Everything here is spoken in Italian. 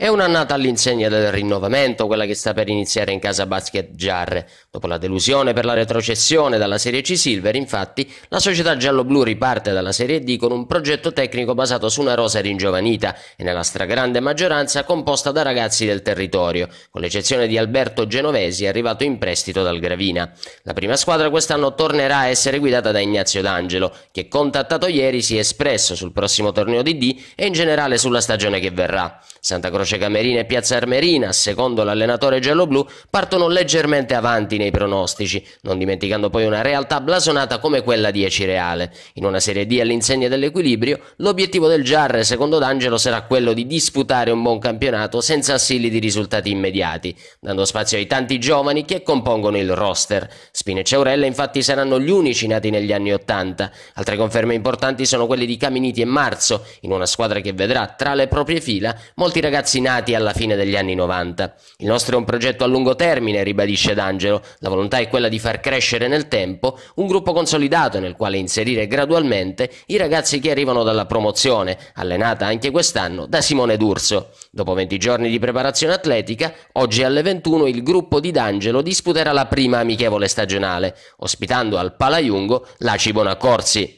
È un'annata all'insegna del rinnovamento, quella che sta per iniziare in casa Basket Giarre. Dopo la delusione per la retrocessione dalla Serie C Silver, infatti, la società giallo-blu riparte dalla Serie D con un progetto tecnico basato su una rosa ringiovanita e nella stragrande maggioranza composta da ragazzi del territorio, con l'eccezione di Alberto Genovesi arrivato in prestito dal Gravina. La prima squadra quest'anno tornerà a essere guidata da Ignazio D'Angelo, che contattato ieri si è espresso sul prossimo torneo di D e in generale sulla stagione che verrà. Santa Croce Camerina e Piazza Armerina, secondo l'allenatore gialloblu, partono leggermente avanti nei pronostici, non dimenticando poi una realtà blasonata come quella di Ecireale. In una Serie D all'insegna dell'equilibrio, l'obiettivo del Giarre, secondo D'Angelo, sarà quello di disputare un buon campionato senza assilli di risultati immediati, dando spazio ai tanti giovani che compongono il roster. Spine e Aurella infatti saranno gli unici nati negli anni Ottanta. Altre conferme importanti sono quelle di Caminiti e Marzo, in una squadra che vedrà tra le proprie fila molti ragazzi ragazzi nati alla fine degli anni 90. Il nostro è un progetto a lungo termine, ribadisce D'Angelo, la volontà è quella di far crescere nel tempo un gruppo consolidato nel quale inserire gradualmente i ragazzi che arrivano dalla promozione, allenata anche quest'anno da Simone D'Urso. Dopo 20 giorni di preparazione atletica, oggi alle 21 il gruppo di D'Angelo disputerà la prima amichevole stagionale, ospitando al Palaiungo Cibona Corsi.